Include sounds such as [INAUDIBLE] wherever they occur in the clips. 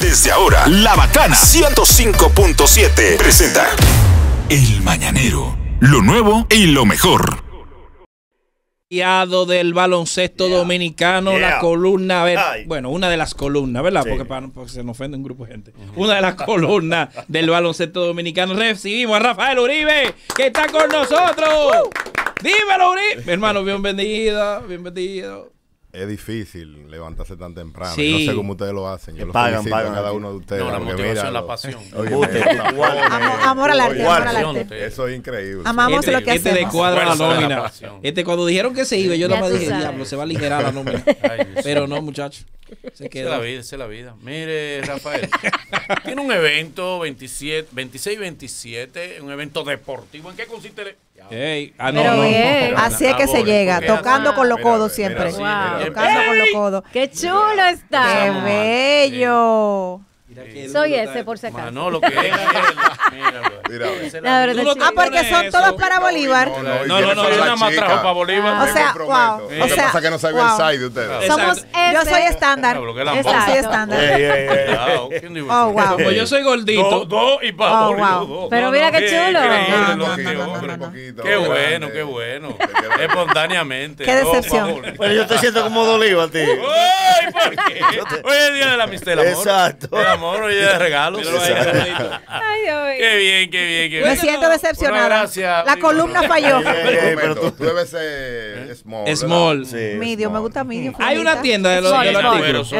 Desde ahora, La Bacana 105.7 presenta El Mañanero, lo nuevo y lo mejor. Del baloncesto dominicano, la columna, bueno, una de las columnas, ¿verdad? Porque, para, porque, se nos ofende un grupo de gente. Una de las columnas del baloncesto dominicano. Recibimos a Rafael Uribe, que está con nosotros. Dímelo, Uribe. hermano, bienvenido, bienvenido es difícil levantarse tan temprano. no sé cómo ustedes lo hacen. pagan, pagan, cada uno de ustedes. No, la motivación, la pasión. amor, amor al arte, amor Eso es increíble. Amamos este, lo que este hacemos. Este de cuadra la nómina. Este cuando dijeron que se iba, yo nada más dije, diablo, se va a aligerar la nómina. [LAUGHS] Pero no, muchachos. Se queda. la vida, esa es la vida. Mire, Rafael, tiene un evento 27, 26 27, un evento deportivo. ¿En qué consiste el e-? Ah, así es que se llega, tocando con los codos siempre. Tocando ¡Qué chulo está! ¡Qué bello! Soy ese, por si acaso. No, lo que es. Pues. Pues. ah, porque son todos para Bolívar. No, no, no, yo nada más trajo para Bolívar. O sea, wow. Lo que pasa es que no sabía el side de ustedes. Somos Yo soy estándar. Soy estándar. [LAUGHS] Oh, wow. Pues yo soy gordito. Oh, dos y para Bolívar. Pero mira qué chulo. Qué bueno, qué bueno. Espontáneamente. Qué decepción. Pero yo te siento como Bolívar, tío. Hoy es el día de la amistad, Exacto oye, de regalo. Ay, Qué bien, qué bien, qué bien. Me siento decepcionada. La columna falló. Eh, pero tú, debes ser small. Small. Sí, me gusta medio Hay una tienda de los artículos.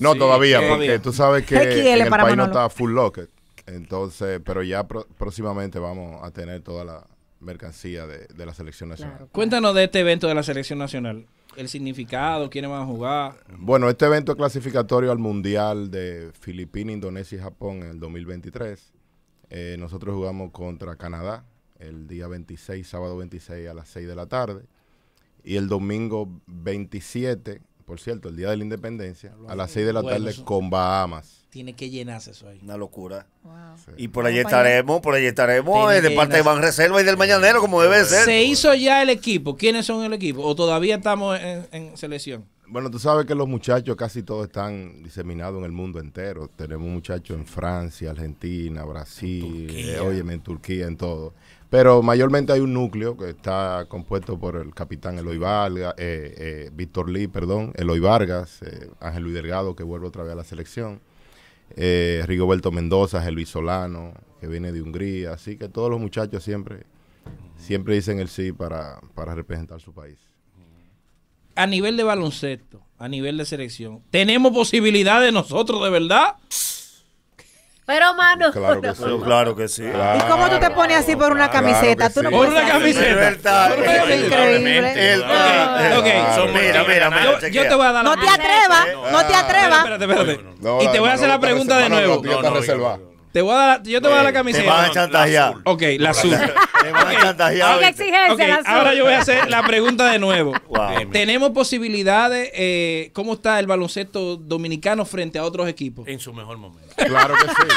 No, todavía, porque tú sabes que el país no está full lock Entonces, pero ya próximamente vamos a tener toda la mercancía de, la selección nacional. Cuéntanos de este evento de la selección nacional. El significado, quiénes van a jugar. Bueno, este evento es clasificatorio al Mundial de Filipinas, Indonesia y Japón en el 2023. Eh, nosotros jugamos contra Canadá el día 26, sábado 26 a las 6 de la tarde. Y el domingo 27 por cierto, el día de la independencia, a las 6 de la tarde con Bahamas. Tiene que llenarse eso ahí. Una locura. Y por allí estaremos, por allí estaremos, eh, de parte de Ban Reserva y del Mañanero, como debe ser. ¿Se hizo ya el equipo? ¿Quiénes son el equipo? ¿O todavía estamos en, selección? Bueno, tú sabes que los muchachos casi todos están diseminados en el mundo entero. Tenemos muchachos en Francia, Argentina, Brasil, oye eh, en Turquía, en todo. Pero mayormente hay un núcleo que está compuesto por el capitán Eloy Vargas, eh, eh, Víctor Lee, perdón, Eloy Vargas, eh, Ángel Luis Delgado, que vuelve otra vez a la selección, Rigoberto Mendoza, Ángel Luis Solano, que viene de Hungría. Así que todos los muchachos siempre, siempre dicen el sí para, para representar su país. A nivel de baloncesto, a nivel de selección, ¿tenemos posibilidad de nosotros de verdad? Pero, mano. Claro que sí. Claro que sí. ¿Y cómo tú te pones así por una camiseta? ¿Tú no Por una camiseta. Es increíble. okay. mira, mira, mira. Yo, te voy a dar la No te atrevas. No te atrevas. Espérate, espérate. y te voy a hacer la pregunta de nuevo. No, no, te voy a dar, yo te voy a dar la camiseta. Te vas a chantajear. Ok, la azul. [LAUGHS] Te van a chantajear. Hay exigencia, la Ahora yo voy a hacer la pregunta de nuevo. [LAUGHS] ¿Tenemos posibilidades? Eh, ¿Cómo está el baloncesto dominicano frente a otros equipos? En su mejor momento. Claro que sí.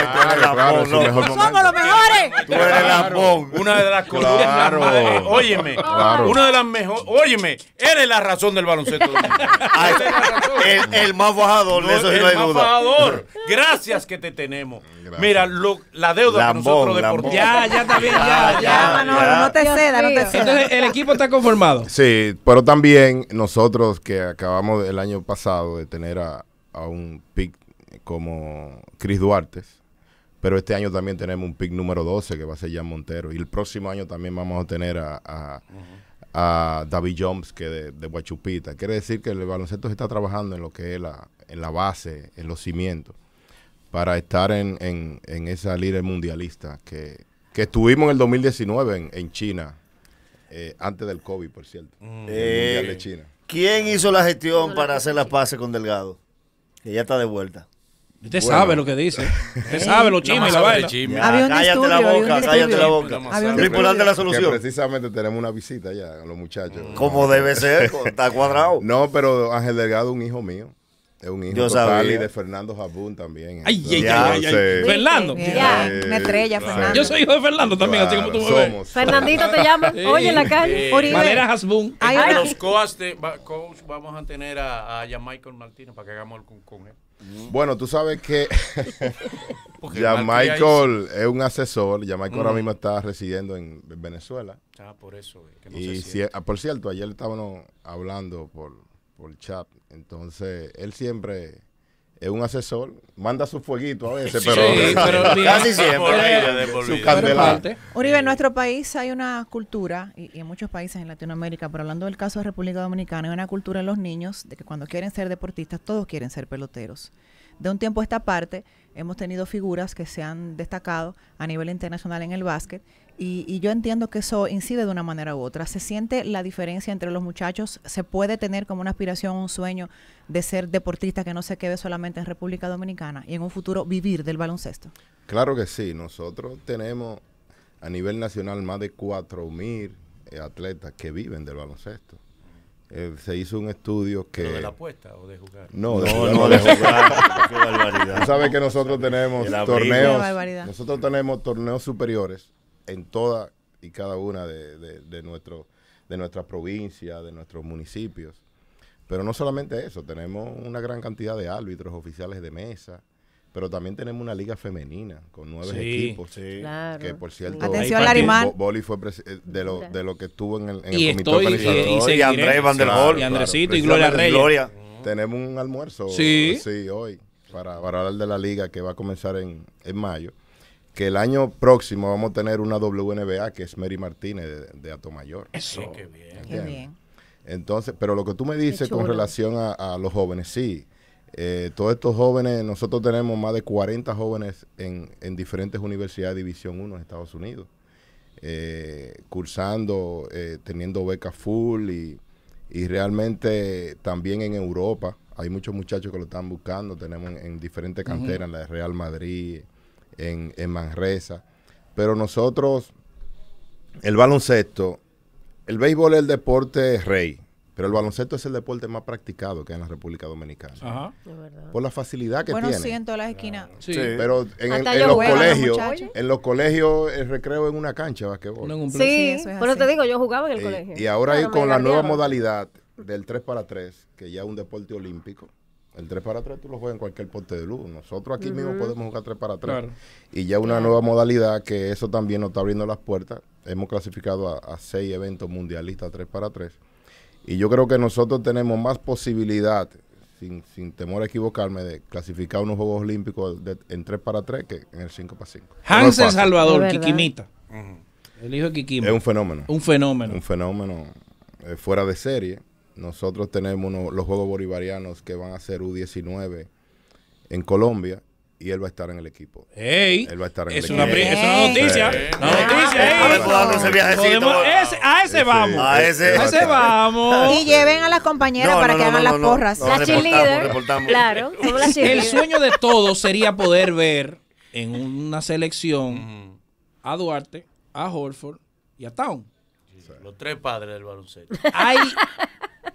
Claro, claro, somos [LAUGHS] los mejores. Tú eres claro, la Una de las cosas. Claro. Eh, óyeme. Una de las mejores. Óyeme, eres la razón del baloncesto ah, el, el, más bajador, no, eso sí no hay más Bajador. Gracias que te tenemos. Mira, la deuda nosotros Ya, ya está ah, ya, ya. No, te ceda, no te ceda. el equipo está conformado. Sí, pero también nosotros que acabamos el año pasado de tener a, un pick como Chris Duarte, pero este año también tenemos un pick número 12 que va a ser Jan Montero. Y el próximo año también vamos a tener a, David Jones, que de, de, Guachupita. Quiere decir que el baloncesto se está trabajando en lo que es en la base, en los cimientos para estar en, en, esa líder mundialista que, estuvimos en el 2019 en, en China, eh, antes del COVID, por cierto. Mm. de eh, China. ¿Quién hizo la gestión para hacer las pases con Delgado? Que ya está de vuelta. Usted sabe lo que dice. Usted sabe los chismes? la Cállate la boca, cállate la boca. la solución. precisamente tenemos una visita ya a los muchachos. Como debe ser, [LAUGHS] está cuadrado. No, pero Ángel Delgado, es un hijo mío. Es un hijo total y de Fernando Jabún también. Ay, ay, ay, Fernando. Ya, estrella, Yo soy hijo de Fernando también, así como tú me ves. Fernandito te llama. Oye, en la calle. Manera Valera Hasbun. En los coach, vamos a tener a, a Michael Martínez para que hagamos el con ¿eh? mm. Bueno, tú sabes que ya [LAUGHS] Michael es un asesor. Ya Michael ahora mm. mismo está residiendo en Venezuela. Ah, por eso. y si, ah, por cierto, ayer estábamos hablando por por chat. Entonces, él siempre es un asesor, manda su fueguito a veces, [LAUGHS] pero, casi siempre. su Uribe, en eh. nuestro país hay una cultura, y, y, en muchos países en Latinoamérica, pero hablando del caso de República Dominicana, hay una cultura en los niños de que cuando quieren ser deportistas, todos quieren ser peloteros de un tiempo a esta parte hemos tenido figuras que se han destacado a nivel internacional en el básquet y, yo entiendo que eso incide de una manera u otra. Se siente la diferencia entre los muchachos, se puede tener como una aspiración, un sueño de ser deportista que no se quede solamente en República Dominicana y en un futuro vivir del baloncesto. Claro que sí, nosotros tenemos a nivel nacional más de 4.000 eh, atletas que viven del baloncesto. Eh, se hizo un estudio que... ¿Pero de la apuesta o de jugar? No, no, jugar, de [LAUGHS] jugar. qué barbaridad. Tú sabes que nosotros tenemos torneos... Nosotros tenemos torneos superiores en toda y cada una de, de, de, nuestro, de nuestra provincia, de nuestros municipios. Pero no solamente eso, tenemos una gran cantidad de árbitros, oficiales de mesa, pero también tenemos una liga femenina con nueve equipos. Que por cierto, Atención, Larimar. Boli fue eh, de lo, de lo que estuvo en el, en el comité Y, y Andrés Van Y Andresito y Gloria Reyes. Mm. Tenemos un almuerzo sí, sí hoy para, para, hablar de la liga que va a comenzar en, mayo. Que el año próximo vamos a tener una WNBA que es Mary Martínez de, de Atomayor. Eso, qué bien. Entonces, pero lo que tú me dices con relación a los jóvenes, sí eh, todos estos jóvenes, nosotros tenemos más de 40 jóvenes en, diferentes universidades de División 1 en Estados Unidos, eh, cursando, eh, teniendo becas full y, realmente también en Europa. Hay muchos muchachos que lo están buscando, tenemos en, diferentes canteras, en la de Real Madrid, en, en Manresa. Pero nosotros, el baloncesto, el béisbol es el deporte rey pero el baloncesto es el deporte más practicado que hay en la República Dominicana. Ajá. Por la facilidad que tiene. Bueno, sí, en todas las esquinas. Sí. Pero en, los colegios, en los colegios, el recreo en una cancha de No, sí, sí eso te digo, yo jugaba en el colegio. Y ahora con la nueva modalidad del 3 para 3, que ya es un deporte olímpico. El 3 para 3 tú lo juegas en cualquier porte de luz. Nosotros aquí mismo podemos jugar 3 para 3. Y ya una nueva modalidad que eso también nos está abriendo las puertas. Hemos clasificado a, a 6 eventos mundialistas 3 para 3 y yo creo que nosotros tenemos más posibilidad, sin, temor a equivocarme, de clasificar unos Juegos Olímpicos en 3 para 3 que en el 5 para 5. Hansen Salvador, Kikimita. El hijo de Kikimita. Es un fenómeno. Un fenómeno. Un fenómeno eh, fuera de serie. Nosotros tenemos los Juegos Bolivarianos que van a ser U19 en Colombia y él va a estar en el equipo. Ey, él va a estar en es el una equipo. Es una noticia. Una noticia. A ese este, vamos. A ese, a ese vamos. Y lleven a las compañeras para que hagan las porras. La cheerleaders. Claro. el sueño de todos sería poder ver en una selección a Duarte, a Horford y a Town. los tres padres del baloncesto. Hay,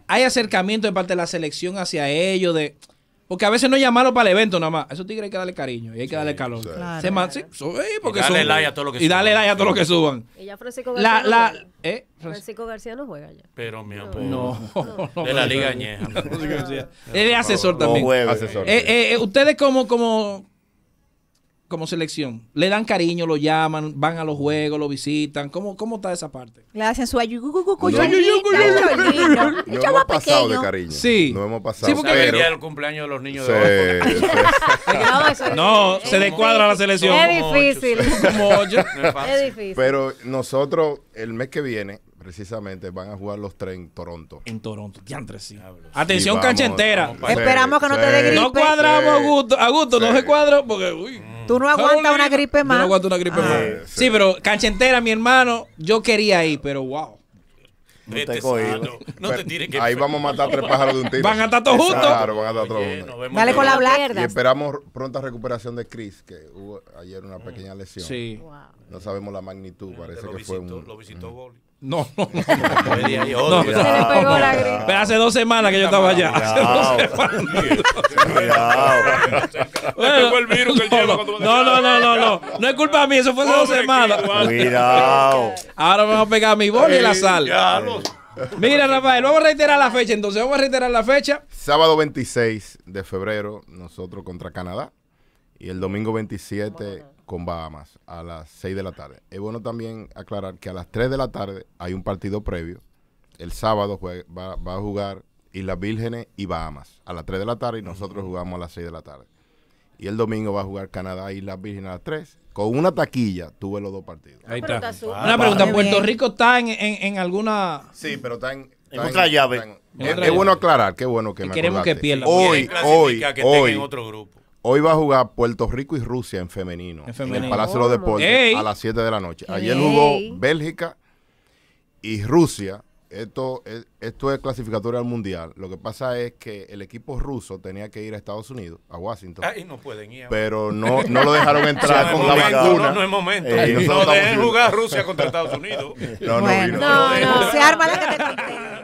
hay acercamiento de parte de la selección hacia ellos de porque a veces no llamaron para el evento nada más. A esos tigres hay que darle cariño y hay que darle calor. se Sí, eh, porque y dale like a todo lo que suban. Y dale like todo lo que suban. ya Francisco García. La, la, no ¿Eh? Francisco García no juega ya. Pero mi amor. [LAUGHS] No, De la Liga Ñeja. [LAUGHS] Él es asesor también. asesor. Eh, eh, eh, ustedes como, como como selección? ¿Le dan cariño, lo llaman, van a los juegos, lo visitan? ¿Cómo, cómo está esa parte? Le hacen su No hemos pasado de cariño. Sí. No hemos pasado. Sí, porque el cumpleaños de los niños de [LAUGHS] No, se descuadra la selección. Es difícil. Es difícil. Pero nosotros, el mes que viene, precisamente van a jugar los tres en Toronto. En Toronto, diantres, sí. Atención, cancha entera. Esperamos que no te dé gripe. No cuadramos a gusto, no se cuadra porque, uy. Tú no aguantas una gripe más. no aguanto una gripe ah. más. Sí, pero cancha entera, mi hermano, yo quería ir, pero wow. No te, no te que Ahí vamos a matar tres pájaros de un tiro. Van a estar todos juntos. Claro, van a estar todos juntos. Dale con la blanca. Y esperamos pronta recuperación de Chris, que hubo ayer una pequeña lesión. Sí. No sabemos la magnitud, parece que fue un. Lo visitó Boli. No, no, no. no, hace dos semanas que yo estaba allá. Este no, no, no, no, no. No es culpa mía, eso fue hace dos semanas. Cuidado. Ahora vamos a pegar mi boli y la sal. Mira, Rafael, vamos a reiterar la fecha entonces. Vamos a reiterar la fecha. Sábado 26 de febrero, nosotros contra Canadá. Y el domingo 27 con Bahamas a las 6 de la tarde. Es bueno también aclarar que a las 3 de la tarde hay un partido previo. El sábado va, a jugar Islas Vírgenes y Bahamas a las 3 de la tarde y nosotros jugamos a las 6 de la tarde. Y el domingo va a jugar Canadá y e Islas Vírgenes a las 3. Con una taquilla tuve los dos partidos. Ahí está. Una pregunta, ¿Puerto Rico está en, alguna...? Sí, pero está en... otra llave. es, bueno aclarar, qué bueno que me queremos que pierda. Hoy, hoy, que hoy, en otro grupo. Hoy va a jugar Puerto Rico y Rusia en femenino. En, femenino. en el Palacio de los Deportes a las 7 de la noche. Ayer jugó Bélgica y Rusia. Esto es, esto es clasificatoria al mundial. Lo que pasa es que el equipo ruso tenía que ir a Estados Unidos, a Washington. Ahí no pueden ir. Pero no, no lo dejaron [LAUGHS] entrar con la vacuna. No, no es momento. Eh, no dejen jugar Rusia contra Estados Unidos. no, no, no, no, se arma la que te conté.